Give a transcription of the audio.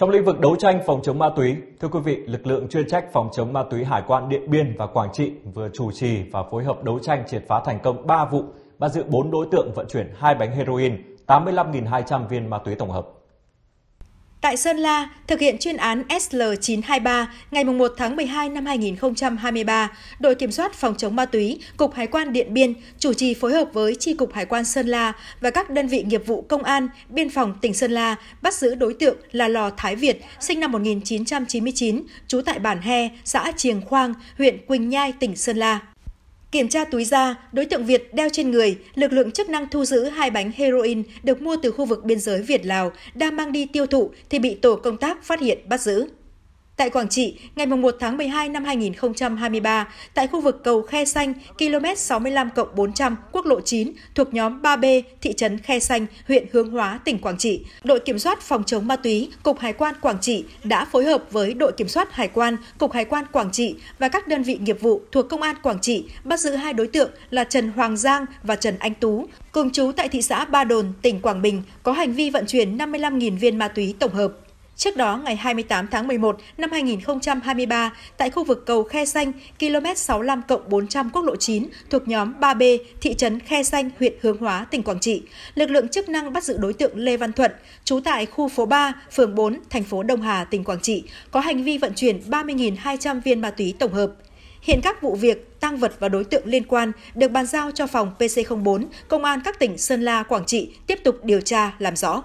Trong lĩnh vực đấu tranh phòng chống ma túy, thưa quý vị, lực lượng chuyên trách phòng chống ma túy Hải quan Điện Biên và Quảng Trị vừa chủ trì và phối hợp đấu tranh triệt phá thành công 3 vụ, bắt giữ 4 đối tượng vận chuyển 2 bánh heroin, 85.200 viên ma túy tổng hợp. Tại Sơn La, thực hiện chuyên án SL923 ngày 1 tháng 12 năm 2023, đội kiểm soát phòng chống ma túy, Cục Hải quan Điện Biên chủ trì phối hợp với Tri Cục Hải quan Sơn La và các đơn vị nghiệp vụ công an, biên phòng tỉnh Sơn La bắt giữ đối tượng là Lò Thái Việt, sinh năm 1999, trú tại bản He, xã Triềng Khoang, huyện Quỳnh Nhai, tỉnh Sơn La. Kiểm tra túi da, đối tượng Việt đeo trên người, lực lượng chức năng thu giữ hai bánh heroin được mua từ khu vực biên giới Việt-Lào đang mang đi tiêu thụ thì bị tổ công tác phát hiện bắt giữ. Tại Quảng Trị, ngày 1 tháng 12 năm 2023, tại khu vực cầu Khe Xanh, km 65 400, quốc lộ 9, thuộc nhóm 3B, thị trấn Khe Xanh, huyện Hướng Hóa, tỉnh Quảng Trị, đội kiểm soát phòng chống ma túy, Cục Hải quan Quảng Trị đã phối hợp với đội kiểm soát hải quan, Cục Hải quan Quảng Trị và các đơn vị nghiệp vụ thuộc Công an Quảng Trị bắt giữ hai đối tượng là Trần Hoàng Giang và Trần Anh Tú, cùng chú tại thị xã Ba Đồn, tỉnh Quảng Bình, có hành vi vận chuyển 55.000 viên ma túy tổng hợp. Trước đó, ngày 28 tháng 11 năm 2023, tại khu vực cầu Khe Xanh, km 65 400 quốc lộ 9 thuộc nhóm 3B, thị trấn Khe Xanh, huyện Hướng Hóa, tỉnh Quảng Trị, lực lượng chức năng bắt giữ đối tượng Lê Văn Thuận, trú tại khu phố 3, phường 4, thành phố Đông Hà, tỉnh Quảng Trị, có hành vi vận chuyển 30.200 viên ma túy tổng hợp. Hiện các vụ việc, tăng vật và đối tượng liên quan được bàn giao cho phòng PC04, Công an các tỉnh Sơn La, Quảng Trị tiếp tục điều tra, làm rõ.